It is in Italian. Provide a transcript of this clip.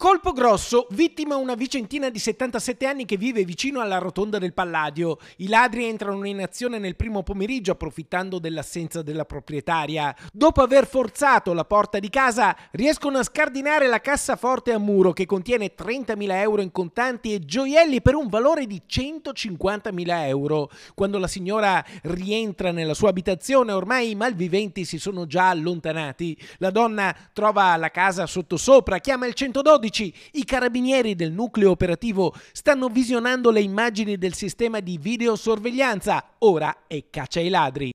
Colpo grosso, vittima una vicentina di 77 anni che vive vicino alla rotonda del Palladio. I ladri entrano in azione nel primo pomeriggio approfittando dell'assenza della proprietaria. Dopo aver forzato la porta di casa, riescono a scardinare la cassaforte a muro che contiene 30.000 euro in contanti e gioielli per un valore di 150.000 euro. Quando la signora rientra nella sua abitazione, ormai i malviventi si sono già allontanati. La donna trova la casa sottosopra, chiama il 112 storici, i carabinieri del nucleo operativo stanno visionando le immagini del sistema di videosorveglianza. Ora è caccia ai ladri.